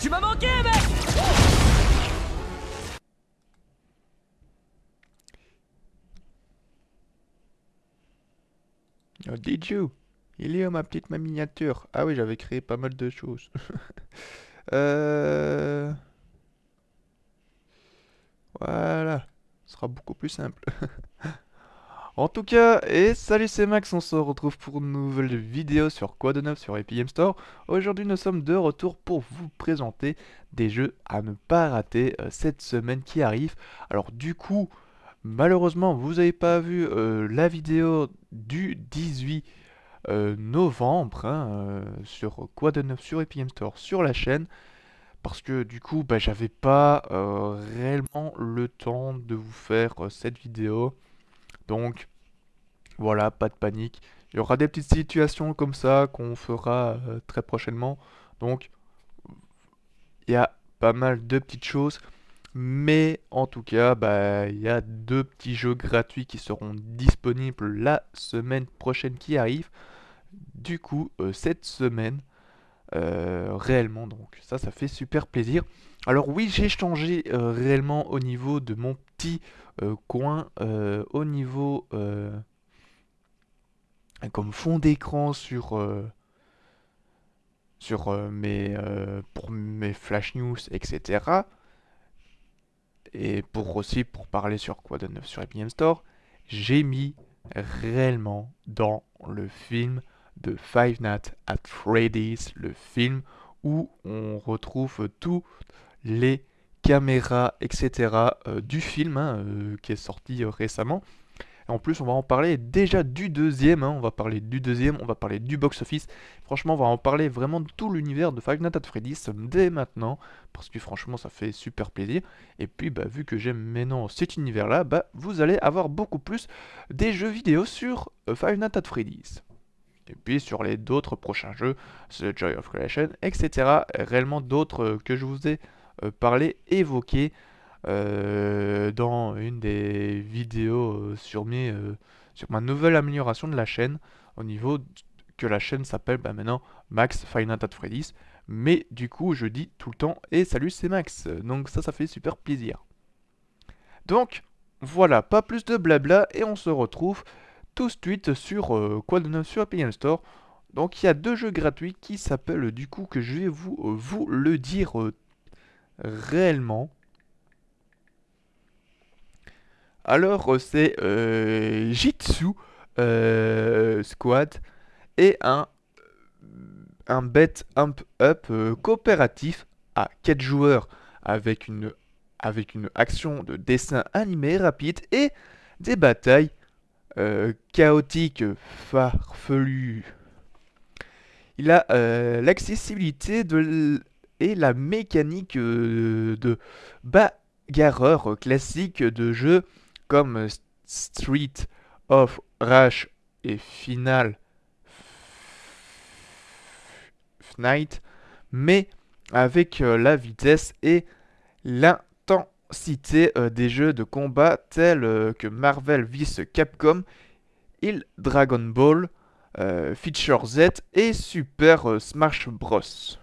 Tu m'as manqué, mec Oh, did you Il est où ma petite ma miniature Ah oui, j'avais créé pas mal de choses. Euh... Voilà. Ce sera beaucoup plus simple. En tout cas, et salut c'est Max, on se retrouve pour une nouvelle vidéo sur quoi de neuf sur Epic Game Store. Aujourd'hui nous sommes de retour pour vous présenter des jeux à ne pas rater euh, cette semaine qui arrive. Alors du coup, malheureusement vous n'avez pas vu euh, la vidéo du 18 euh, novembre hein, sur quoi de neuf sur Epic Game Store sur la chaîne parce que du coup bah, j'avais pas réellement le temps de vous faire cette vidéo donc voilà, pas de panique. Il y aura des petites situations comme ça qu'on fera euh, très prochainement. Donc, il y a pas mal de petites choses. Mais en tout cas, bah, il y a deux petits jeux gratuits qui seront disponibles la semaine prochaine qui arrive. Du coup, euh, cette semaine, euh, réellement, donc ça, ça fait super plaisir. Alors oui, j'ai changé réellement au niveau de mon petit coin, au niveau comme fond d'écran sur, euh, euh, mes, euh, pour mes flash news, etc. Et pour aussi, pour parler sur quoi de neuf sur Epic Store, j'ai mis réellement dans le film de Five Nights at Freddy's, le film où on retrouve toutes les caméras, etc. du film hein, qui est sorti récemment en plus, on va en parler déjà du deuxième. Hein. On va parler du deuxième, on va parler du box-office. Franchement, on va en parler vraiment de tout l'univers de Five Nights at Freddy's dès maintenant. Parce que franchement, ça fait super plaisir. Et puis, bah, vu que j'aime maintenant cet univers-là, bah, vous allez avoir beaucoup plus des jeux vidéo sur euh, Five Nights at Freddy's et puis sur les d'autres prochains jeux, The Joy of Creation, etc. Réellement d'autres euh, que je vous ai euh, parlé, évoqués. Euh, dans une des vidéos euh, sur, mes, euh, sur ma nouvelle amélioration de la chaîne, au niveau que la chaîne s'appelle bah, maintenant Max Final at Freddy's. Mais du coup, je dis tout le temps et salut, c'est Max. Donc ça, ça fait super plaisir. Donc voilà, pas plus de blabla et on se retrouve tout de suite sur quoi de neuf sur Apple Store. Donc il y a deux jeux gratuits qui s'appellent du coup que je vais vous, vous le dire réellement. Alors euh, c'est euh, Jitsu euh, Squad et un, un bet hump up euh, coopératif à 4 joueurs avec une, avec une action de dessin animé rapide et des batailles chaotiques, farfelues. Il a l'accessibilité et la mécanique de bagarreur classique de jeu comme euh, Street of Rush et Final Night, mais avec euh, la vitesse et l'intensité euh, des jeux de combat tels que Marvel vs Capcom, il Dragon Ball, Feature Z et Super Smash Bros.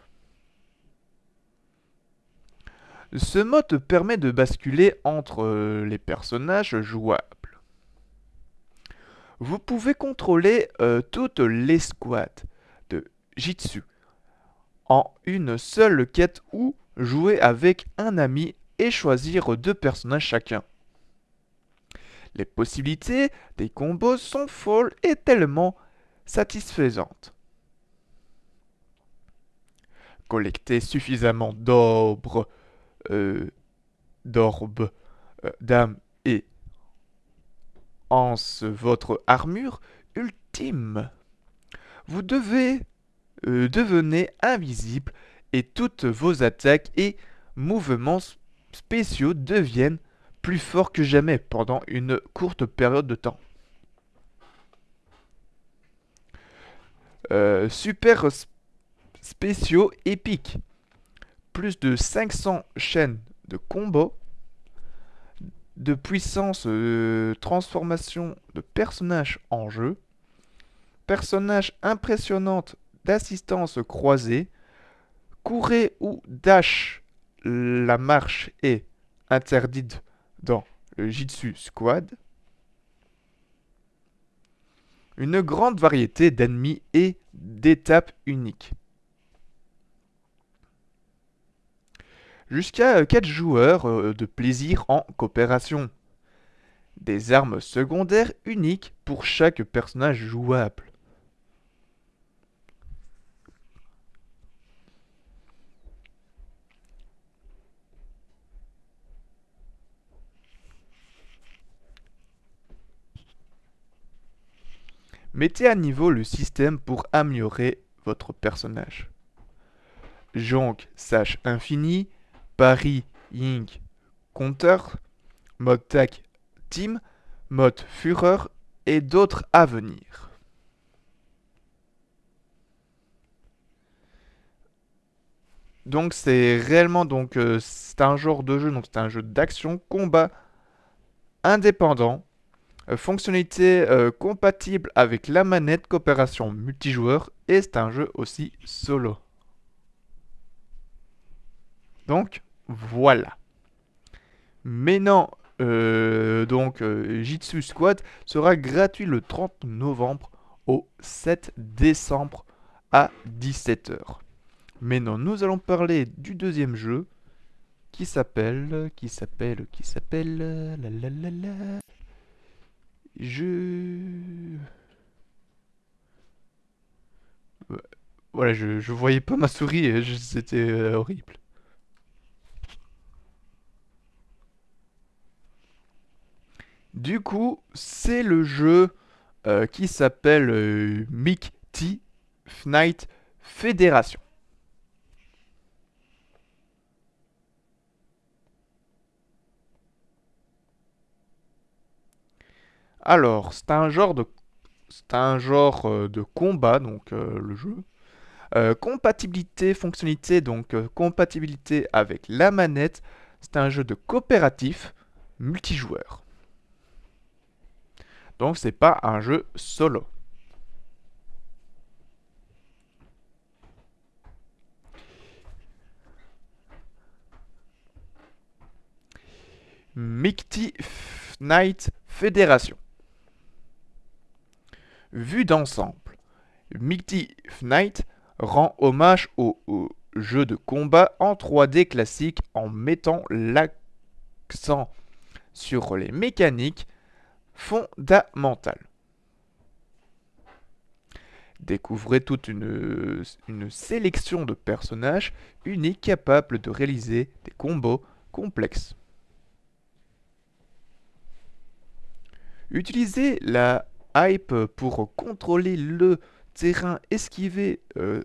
Ce mode permet de basculer entre euh, les personnages jouables. Vous pouvez contrôler euh, toute l'escouade de Jitsu en une seule quête ou jouer avec un ami et choisir deux personnages chacun. Les possibilités des combos sont folles et tellement satisfaisantes. Collectez suffisamment d'obres euh, d'orbe, euh, d'âme et ce votre armure ultime. Vous devez devenir euh, devenez invisible et toutes vos attaques et mouvements spéciaux deviennent plus forts que jamais pendant une courte période de temps. super spéciaux épiques plus de 500 chaînes de combos, de puissance de euh, transformation de personnages en jeu, personnages impressionnants d'assistance croisée, courez ou dash, la marche est interdite dans le Jitsu Squad, une grande variété d'ennemis et d'étapes uniques. jusqu'à 4 euh, joueurs euh, de plaisir en coopération. Des armes secondaires uniques pour chaque personnage jouable. Mettez à niveau le système pour améliorer votre personnage. Jonk, Sache, Infini, Paris Inc. Counter, mode Team, mode Führer et d'autres à venir. Donc c'est réellement donc euh, c'est un genre de jeu donc c'est un jeu d'action combat indépendant euh, fonctionnalité euh, compatible avec la manette coopération multijoueur et c'est un jeu aussi solo. Donc voilà. Maintenant, euh, donc euh, Jitsu Squad sera gratuit le 30 novembre au 7 décembre à 17h. Maintenant, nous allons parler du deuxième jeu qui s'appelle, qui s'appelle, qui s'appelle, je... Voilà, je, je voyais pas ma souris, c'était euh, horrible. Du coup, c'est le jeu euh, qui s'appelle euh, T Fnight Fédération. Alors, c'est un genre de c'est un genre euh, de combat donc euh, le jeu. compatibilité, fonctionnalité donc compatibilité avec la manette. C'est un jeu de coopératif multijoueur. Donc c'est pas un jeu solo. Mighty Knight Fédération. Vue d'ensemble, Mighty Knight rend hommage au, au, jeu de combat en 3D classique en mettant l'accent sur les mécaniques fondamentale. Découvrez toute une, sélection de personnages uniques capables de réaliser des combos complexes. Utilisez la hype pour contrôler le terrain, esquiver, euh,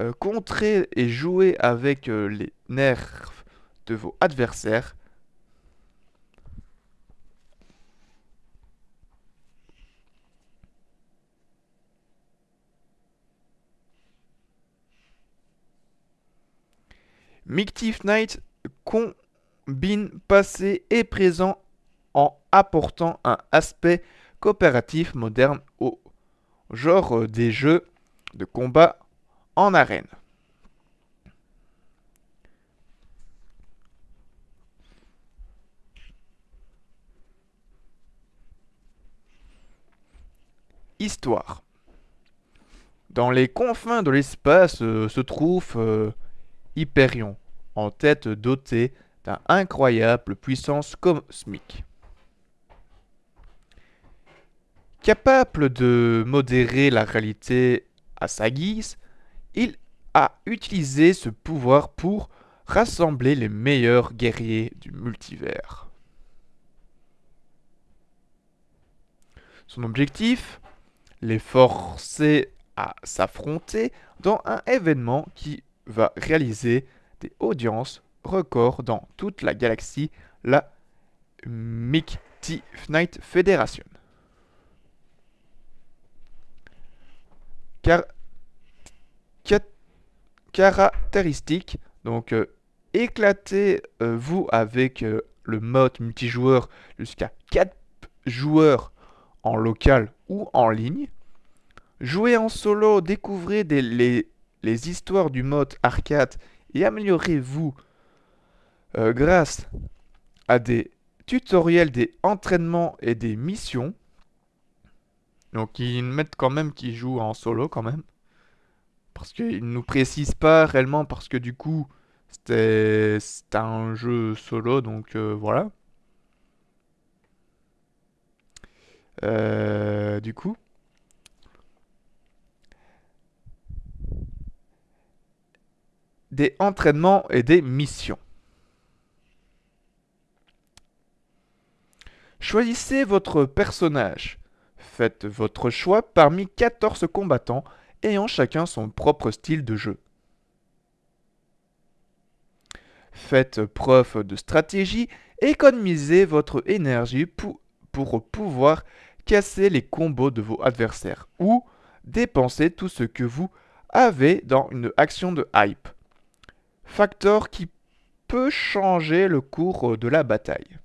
euh, contrer et jouer avec euh, les nerfs de vos adversaires. Mictif Knight combine passé et présent en apportant un aspect coopératif moderne au genre des jeux de combat en arène. Histoire. Dans les confins de l'espace euh, se trouve euh, Hyperion, en tête dotée d'un incroyable puissance cosmique. Capable de modérer la réalité à sa guise, il a utilisé ce pouvoir pour rassembler les meilleurs guerriers du multivers. Son objectif Les forcer à s'affronter dans un événement qui va réaliser des audiences records dans toute la galaxie, la Mictifnite Federation. Car donc euh, éclatez-vous euh, avec euh, le mode multijoueur jusqu'à 4 joueurs en local ou en ligne. Jouez en solo, découvrez des, les les histoires du mode arcade et améliorez-vous euh, grâce à des tutoriels, des entraînements et des missions. Donc ils mettent quand même qu'ils jouent en solo quand même. Parce qu'ils ne nous précisent pas réellement parce que du coup c'était un jeu solo donc euh, voilà. Euh, du coup. des entraînements et des missions. Choisissez votre personnage. Faites votre choix parmi 14 combattants ayant chacun son propre style de jeu. Faites preuve de stratégie, économisez votre énergie pour, pour pouvoir casser les combos de vos adversaires ou dépenser tout ce que vous avez dans une action de hype facteur qui peut changer le cours euh, de la bataille.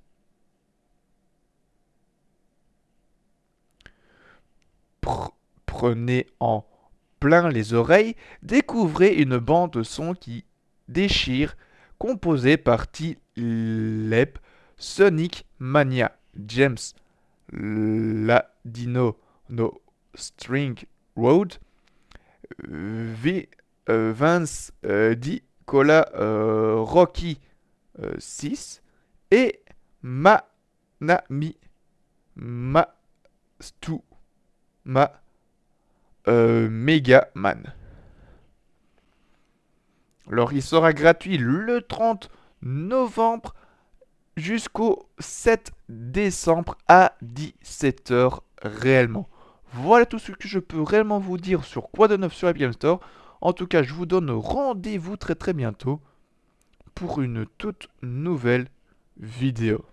Prenez en plein les oreilles, découvrez une bande de son qui déchire, composée par Tilep, Sonic Mania, James Ladino, No String Road, euh, v euh, Vince Nicolas euh, Rocky 6 euh, et Manami Mastu Ma euh, Mega Man. Alors il sera gratuit le 30 novembre jusqu'au 7 décembre à 17h réellement. Voilà tout ce que je peux réellement vous dire sur quoi de neuf sur la Store. En tout cas, je vous donne rendez-vous très très bientôt pour une toute nouvelle vidéo.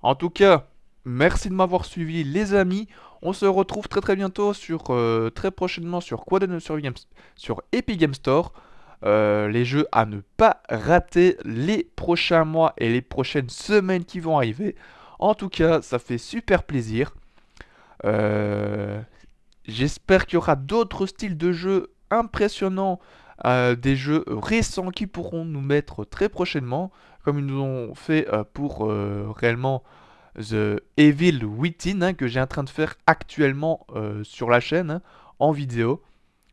En tout cas, merci de m'avoir suivi les amis. On se retrouve très très bientôt sur euh, très prochainement sur Quaden sur, sur Epic Game Store. Euh, les jeux à ne pas rater les prochains mois et les prochaines semaines qui vont arriver. En tout cas, ça fait super plaisir. Euh, j'espère qu'il y aura d'autres styles de jeux impressionnants, euh, des jeux récents qui pourront nous mettre très prochainement, comme ils nous ont fait euh, pour réellement The Evil Within, hein, que j'ai en train de faire actuellement sur la chaîne, hein, en vidéo.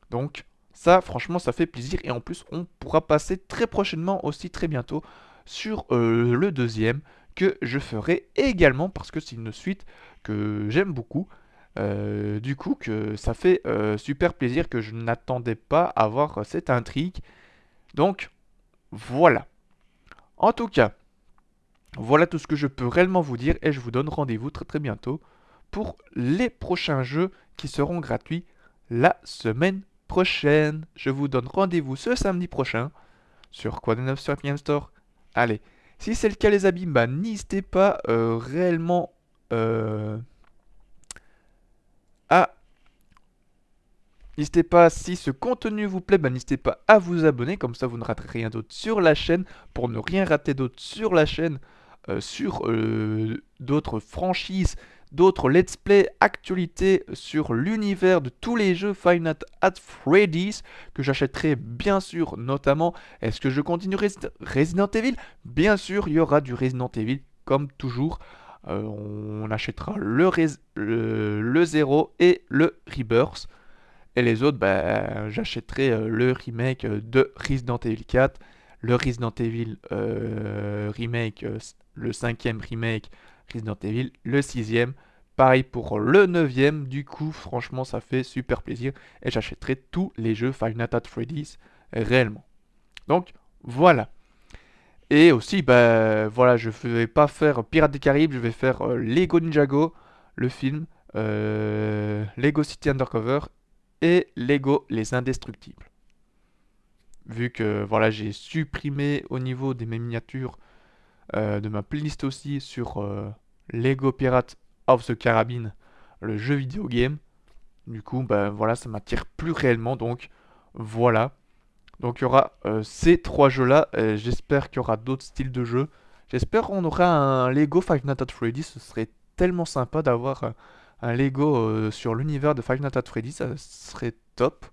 Donc ça, franchement, ça fait plaisir. Et en plus, on pourra passer très prochainement, aussi très bientôt, sur le deuxième, que je ferai également, parce que c'est une suite que j'aime beaucoup. Euh, du coup, que ça fait euh, super plaisir que je n'attendais pas à voir cette intrigue. Donc, voilà. En tout cas, voilà tout ce que je peux réellement vous dire et je vous donne rendez-vous très très bientôt pour les prochains jeux qui seront gratuits la semaine prochaine. Je vous donne rendez-vous ce samedi prochain sur quoi de sur Store. Allez, si c'est le cas les amis, bah, n'hésitez pas euh, réellement... N'hésitez pas, si ce contenu vous plaît, ben, n'hésitez pas à vous abonner, comme ça vous ne raterez rien d'autre sur la chaîne. Pour ne rien rater d'autre sur la chaîne, euh, sur euh, d'autres franchises, d'autres let's play, actualités sur l'univers de tous les jeux Final at Freddy's, que j'achèterai bien sûr, notamment, est-ce que je continuerai Resident Evil Bien sûr, il y aura du Resident Evil, comme toujours. Euh, on achètera le, le, le et le Rebirth. Et les autres, ben, j'achèterai euh, le remake euh, de Resident Evil 4, le Resident Evil euh, remake, le cinquième remake Resident Evil, le sixième. Pareil pour le 9ème, du coup, franchement, ça fait super plaisir. Et j'achèterai tous les jeux Final Fantasy Freddy's réellement. Donc, voilà. Et aussi, ben, voilà, je ne vais pas faire Pirates des Caraïbes, je vais faire Lego Ninjago, le film, Lego City Undercover et Lego les indestructibles. Vu que voilà, j'ai supprimé au niveau des mes miniatures euh, de ma playlist aussi sur euh, Lego Pirates of the Carabine, le jeu vidéo game. Du coup, ben voilà, ça m'attire plus réellement donc voilà. Donc il y aura euh, ces trois jeux-là. J'espère qu'il y aura d'autres styles de jeux. J'espère qu'on aura un Lego Five Nights at Ce serait tellement sympa d'avoir un Lego euh, sur l'univers de Five Nights at Freddy, ça serait top.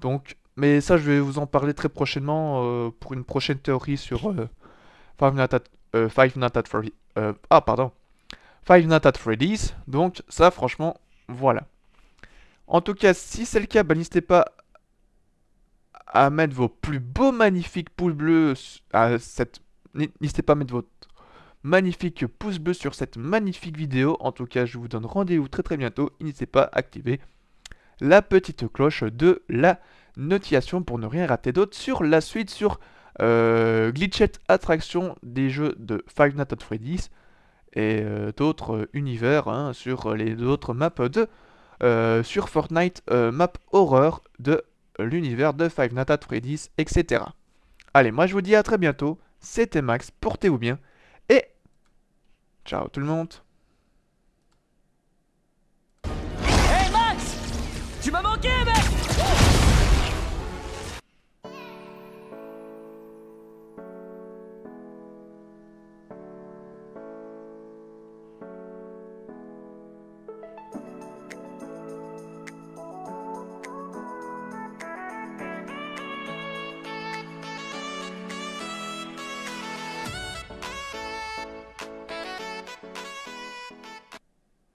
Donc, mais ça, je vais vous en parler très prochainement euh, pour une prochaine théorie sur euh, Five Nights at Freddy's. ah, pardon. Five Nights at Freddy's. Donc, ça, franchement, voilà. En tout cas, si c'est le cas, bah, n'hésitez pas à mettre vos plus beaux, magnifiques poules bleues à cette. N'hésitez pas à mettre votre magnifique pouce bleu sur cette magnifique vidéo. En tout cas, je vous donne rendez-vous très très bientôt. N'hésitez pas à activer la petite cloche de la notification pour ne rien rater d'autre sur la suite sur euh, Attraction des jeux de Five Nights at Freddy's et euh, d'autres euh, univers hein, sur les autres maps de euh, sur Fortnite map horreur de l'univers de Five Nights at Freddy's, etc. Allez, moi je vous dis à très bientôt. C'était Max, portez-vous bien et ciao tout le monde